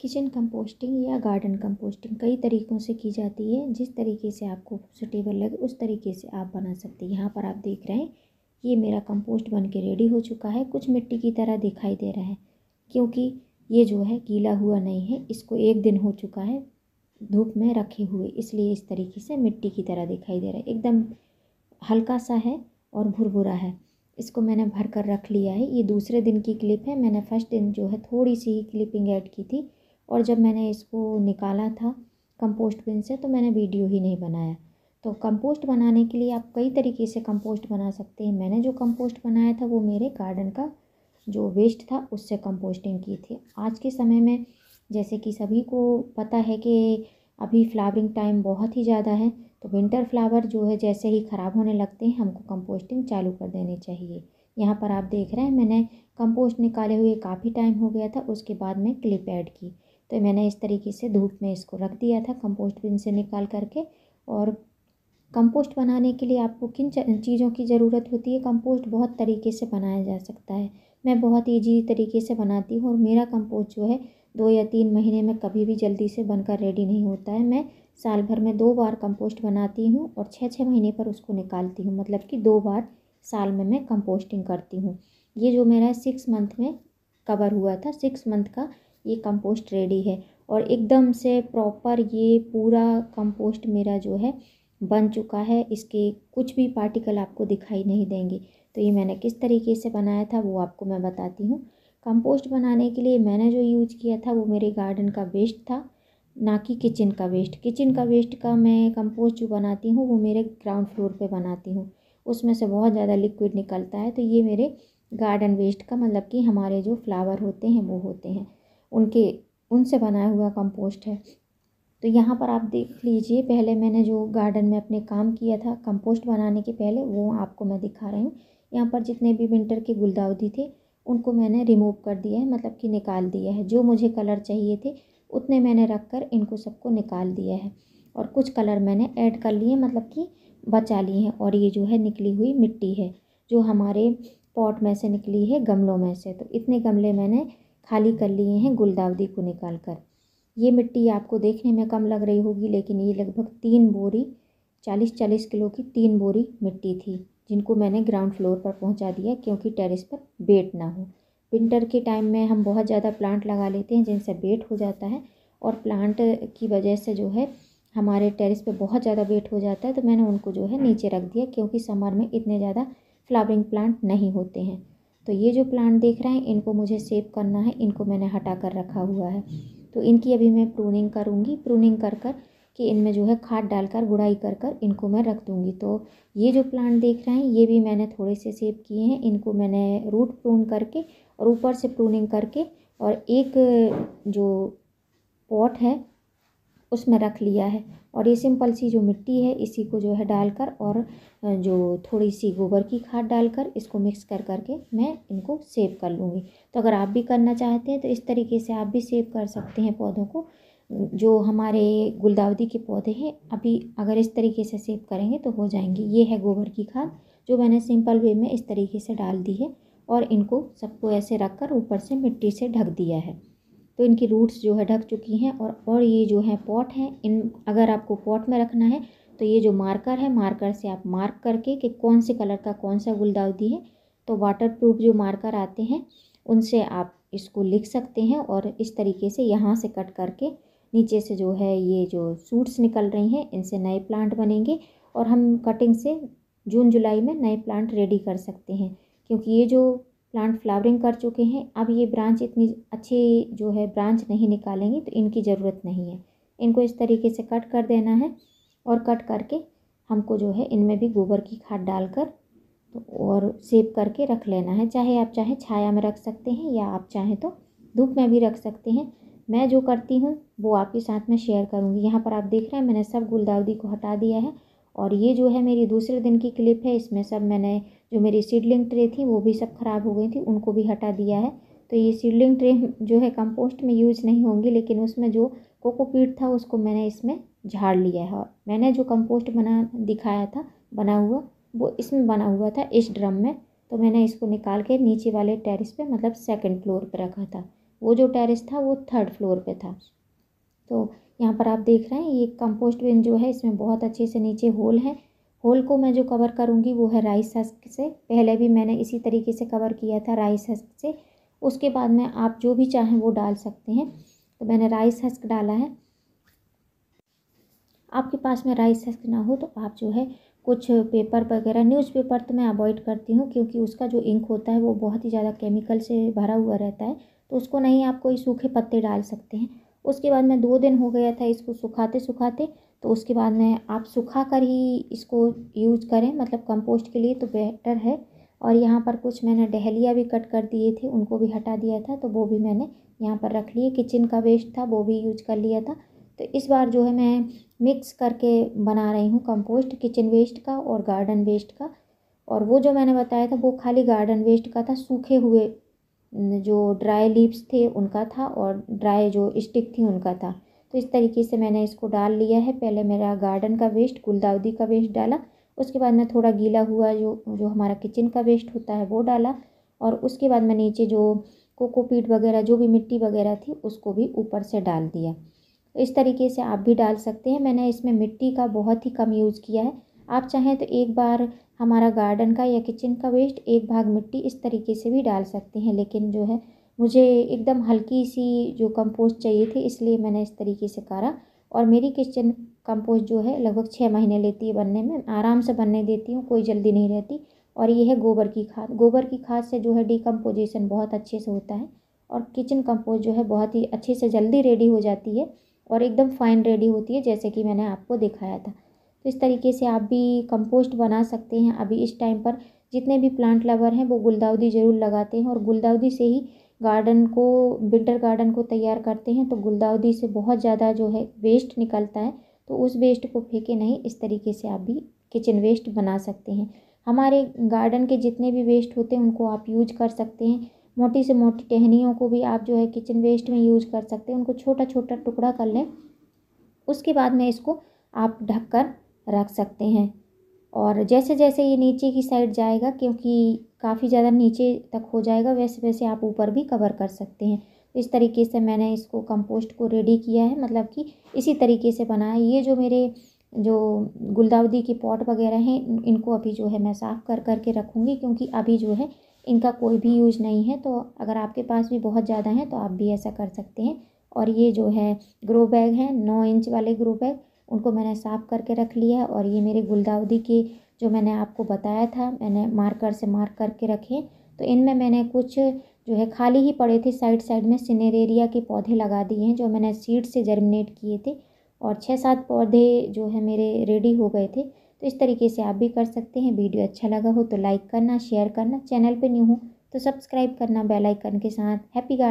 kitchen composting या garden composting कई तरीक़ों से की जाती है जिस तरीके से आपको सूटेबल लगे उस तरीके से आप बना सकते हैं यहाँ पर आप देख रहे हैं ये मेरा कंपोस्ट बन के रेडी हो चुका है कुछ मिट्टी की तरह दिखाई दे रहा है क्योंकि ये जो है गीला हुआ नहीं है इसको एक दिन हो चुका है धूप में रखे हुए इसलिए इस तरीके से मिट्टी की तरह दिखाई दे रहा है एकदम हल्का सा है और भुरभुरा है इसको मैंने भर कर रख लिया है ये दूसरे दिन की क्लिप है मैंने फर्स्ट दिन जो है थोड़ी सी ही क्लिपिंग ऐड की थी और जब मैंने इसको निकाला था कंपोस्ट बिन से तो मैंने वीडियो ही नहीं बनाया तो कंपोस्ट बनाने के लिए आप कई तरीके से कंपोस्ट बना सकते हैं मैंने जो कंपोस्ट बनाया था वो मेरे गार्डन का जो वेस्ट था उससे कंपोस्टिंग की थी आज के समय में जैसे कि सभी को पता है कि अभी फ्लावरिंग टाइम बहुत ही ज़्यादा है तो विंटर फ्लावर जो है जैसे ही ख़राब होने लगते हैं हमको कंपोस्टिंग चालू कर देनी चाहिए यहाँ पर आप देख रहे हैं मैंने कंपोस्ट निकाले हुए काफ़ी टाइम हो गया था उसके बाद मैं क्लिप ऐड की तो मैंने इस तरीके से धूप में इसको रख दिया था कंपोस्ट बिन से निकाल करके और कंपोस्ट बनाने के लिए आपको किन चीज़ों की ज़रूरत होती है कंपोस्ट बहुत तरीके से बनाया जा सकता है मैं बहुत ईजी तरीके से बनाती हूँ और मेरा कंपोस्ट जो है दो या तीन महीने में कभी भी जल्दी से बनकर रेडी नहीं होता है मैं साल भर में दो बार कंपोस्ट बनाती हूँ और छः छः महीने पर उसको निकालती हूँ मतलब कि दो बार साल में मैं कंपोस्टिंग करती हूँ ये जो मेरा सिक्स मंथ में कवर हुआ था सिक्स मंथ का ये कंपोस्ट रेडी है और एकदम से प्रॉपर ये पूरा कंपोस्ट मेरा जो है बन चुका है इसके कुछ भी पार्टिकल आपको दिखाई नहीं देंगे तो ये मैंने किस तरीके से बनाया था वो आपको मैं बताती हूँ कंपोस्ट बनाने के लिए मैंने जो यूज किया था वो मेरे गार्डन का वेस्ट था ना कि किचन का वेस्ट किचन का वेस्ट का मैं कंपोस्ट जो बनाती हूँ वो मेरे ग्राउंड फ्लोर पे बनाती हूँ उसमें से बहुत ज़्यादा लिक्विड निकलता है तो ये मेरे गार्डन वेस्ट का मतलब कि हमारे जो फ्लावर होते हैं वो होते हैं उनके उनसे बनाया हुआ कंपोस्ट है तो यहाँ पर आप देख लीजिए पहले मैंने जो गार्डन में अपने काम किया था कंपोस्ट बनाने के पहले वो आपको मैं दिखा रही हूँ यहाँ पर जितने भी विंटर के गुलदाउदी थे उनको मैंने रिमूव कर दिया है मतलब कि निकाल दिया है जो मुझे कलर चाहिए थे उतने मैंने रख कर इनको सबको निकाल दिया है और कुछ कलर मैंने ऐड कर लिए मतलब कि बचा लिए हैं और ये जो है निकली हुई मिट्टी है जो हमारे पॉट में से निकली है गमलों में से तो इतने गमले मैंने खाली कर लिए हैं गुलदावदी को निकाल कर ये मिट्टी आपको देखने में कम लग रही होगी लेकिन ये लगभग तीन बोरी चालीस चालीस किलो की तीन बोरी मिट्टी थी जिनको मैंने ग्राउंड फ्लोर पर पहुंचा दिया क्योंकि टेरेस पर बेट ना हो विंटर के टाइम में हम बहुत ज़्यादा प्लांट लगा लेते हैं जिनसे बेट हो जाता है और प्लांट की वजह से जो है हमारे टेरेस पे बहुत ज़्यादा वेट हो जाता है तो मैंने उनको जो है नीचे रख दिया क्योंकि समर में इतने ज़्यादा फ्लावरिंग प्लांट नहीं होते हैं तो ये जो प्लांट देख रहे हैं इनको मुझे सेव करना है इनको मैंने हटा कर रखा हुआ है तो इनकी अभी मैं प्रूनिंग करूँगी प्रूनिंग कर कर कि इनमें जो है खाद डालकर गुड़ाई कर कर इनको मैं रख दूँगी तो ये जो प्लांट देख रहे हैं ये भी मैंने थोड़े से सेव किए हैं इनको मैंने रूट प्रून करके और ऊपर से प्रूनिंग करके और एक जो पॉट है उसमें रख लिया है और ये सिंपल सी जो मिट्टी है इसी को जो है डालकर और जो थोड़ी सी गोबर की खाद डालकर इसको मिक्स कर करके मैं इनको सेव कर लूँगी तो अगर आप भी करना चाहते हैं तो इस तरीके से आप भी सेव कर सकते हैं पौधों को जो हमारे गुलदावदी के पौधे हैं अभी अगर इस तरीके से सेव करेंगे तो हो जाएंगे ये है गोबर की खाद जो मैंने सिंपल वे में इस तरीके से डाल दी है और इनको सबको ऐसे रख कर ऊपर से मिट्टी से ढक दिया है तो इनकी रूट्स जो है ढक चुकी हैं और और ये जो है पॉट हैं इन अगर आपको पॉट में रखना है तो ये जो मार्कर है मार्कर से आप मार्क करके कि कौन से कलर का कौन सा गुलदाउदी है तो वाटर प्रूफ जो मार्कर आते हैं उनसे आप इसको लिख सकते हैं और इस तरीके से यहाँ से कट करके नीचे से जो है ये जो सूट्स निकल रही हैं इनसे नए प्लांट बनेंगे और हम कटिंग से जून जुलाई में नए प्लांट रेडी कर सकते हैं क्योंकि ये जो प्लांट फ्लावरिंग कर चुके हैं अब ये ब्रांच इतनी अच्छी जो है ब्रांच नहीं निकालेंगे तो इनकी ज़रूरत नहीं है इनको इस तरीके से कट कर देना है और कट करके हमको जो है इनमें भी गोबर की खाद डालकर तो और सेव करके रख लेना है चाहे आप चाहे छाया में रख सकते हैं या आप चाहें तो धूप में भी रख सकते हैं मैं जो करती हूँ वो आपके साथ में शेयर करूँगी यहाँ पर आप देख रहे हैं मैंने सब गुलदाउदी को हटा दिया है और ये जो है मेरी दूसरे दिन की क्लिप है इसमें सब मैंने जो मेरी सीडलिंग ट्रे थी वो भी सब ख़राब हो गई थी उनको भी हटा दिया है तो ये सीडलिंग ट्रे जो है कंपोस्ट में यूज नहीं होंगी लेकिन उसमें जो कोकोपीट था उसको मैंने इसमें झाड़ लिया है और मैंने जो कंपोस्ट बना दिखाया था बना हुआ वो इसमें बना हुआ था इस ड्रम में तो मैंने इसको निकाल के नीचे वाले टेरिस पे मतलब सेकंड फ्लोर पे रखा था वो जो टेरिस था वो थर्ड फ्लोर पे था तो यहाँ पर आप देख रहे हैं ये कंपोस्ट बिन जो है इसमें बहुत अच्छे से नीचे होल है होल को मैं जो कवर करूँगी वो है राइस हस्क से पहले भी मैंने इसी तरीके से कवर किया था राइस हस्क से उसके बाद में आप जो भी चाहें वो डाल सकते हैं तो मैंने राइस हस्क डाला है आपके पास में राइस हस्क ना हो तो आप जो है कुछ पेपर वगैरह न्यूज़पेपर तो मैं अवॉइड करती हूँ क्योंकि उसका जो इंक होता है वो बहुत ही ज़्यादा केमिकल से भरा हुआ रहता है तो उसको नहीं आप कोई सूखे पत्ते डाल सकते हैं उसके बाद मैं दो दिन हो गया था इसको सुखाते सुखाते तो उसके बाद में आप सुखा कर ही इसको यूज करें मतलब कंपोस्ट के लिए तो बेटर है और यहाँ पर कुछ मैंने डहलिया भी कट कर दिए थे उनको भी हटा दिया था तो वो भी मैंने यहाँ पर रख लिए किचन का वेस्ट था वो भी यूज कर लिया था तो इस बार जो है मैं मिक्स करके बना रही हूँ कंपोस्ट किचन वेस्ट का और गार्डन वेस्ट का और वो जो मैंने बताया था वो खाली गार्डन वेस्ट का था सूखे हुए जो ड्राई लीव्स थे उनका था और ड्राई जो स्टिक थी उनका था तो इस तरीके से मैंने इसको डाल लिया है पहले मेरा गार्डन का वेस्ट गुलदाउदी का वेस्ट डाला उसके बाद मैं थोड़ा गीला हुआ जो जो हमारा किचन का वेस्ट होता है वो डाला और उसके बाद मैं नीचे जो कोकोपीट वगैरह जो भी मिट्टी वगैरह थी उसको भी ऊपर से डाल दिया इस तरीके से आप भी डाल सकते हैं मैंने इसमें मिट्टी का बहुत ही कम यूज़ किया है आप चाहें तो एक बार हमारा गार्डन का या किचन का वेस्ट एक भाग मिट्टी इस तरीके से भी डाल सकते हैं लेकिन जो है मुझे एकदम हल्की सी जो कंपोस्ट चाहिए थी इसलिए मैंने इस तरीके से करा और मेरी किचन कंपोस्ट जो है लगभग छः महीने लेती है बनने में आराम से बनने देती हूँ कोई जल्दी नहीं रहती और ये है गोबर की खाद गोबर की खाद से जो है डिकम्पोजिशन बहुत अच्छे से होता है और किचन कंपोस्ट जो है बहुत ही अच्छे से जल्दी रेडी हो जाती है और एकदम फाइन रेडी होती है जैसे कि मैंने आपको दिखाया था इस तरीके से आप भी कंपोस्ट बना सकते हैं अभी इस टाइम पर जितने भी प्लांट लवर हैं वो गुलदाउदी ज़रूर लगाते हैं और गुलदाउदी से ही गार्डन को विंटर गार्डन को तैयार करते हैं तो गुलदाउदी से बहुत ज़्यादा जो है वेस्ट निकलता है तो उस वेस्ट को फेंके नहीं इस तरीके से आप भी किचन वेस्ट बना सकते हैं हमारे गार्डन के जितने भी वेस्ट होते हैं उनको आप यूज कर सकते हैं मोटी से मोटी टहनियों को भी आप जो है किचन वेस्ट में यूज कर सकते हैं उनको छोटा छोटा टुकड़ा कर लें उसके बाद में इसको आप ढककर रख सकते हैं और जैसे जैसे ये नीचे की साइड जाएगा क्योंकि काफ़ी ज़्यादा नीचे तक हो जाएगा वैसे वैसे आप ऊपर भी कवर कर सकते हैं इस तरीके से मैंने इसको कंपोस्ट को रेडी किया है मतलब कि इसी तरीके से बनाया ये जो मेरे जो गुलदाउदी के पॉट वगैरह हैं इनको अभी जो है मैं साफ़ कर कर के रखूँगी क्योंकि अभी जो है इनका कोई भी यूज़ नहीं है तो अगर आपके पास भी बहुत ज़्यादा हैं तो आप भी ऐसा कर सकते हैं और ये जो है ग्रो बैग हैं नौ इंच वाले ग्रो बैग उनको मैंने साफ़ करके रख लिया और ये मेरे गुलदाउदी के जो मैंने आपको बताया था मैंने मार्कर से मार्क करके रखे तो इनमें मैंने कुछ जो है खाली ही पड़े थे साइड साइड में सिनेरेरिया के पौधे लगा दिए हैं जो मैंने सीड से जर्मिनेट किए थे और छः सात पौधे जो है मेरे रेडी हो गए थे तो इस तरीके से आप भी कर सकते हैं वीडियो अच्छा लगा हो तो लाइक करना शेयर करना चैनल पर न्यू हो तो सब्सक्राइब करना बेल आइकन के साथ हैप्पी गार्ड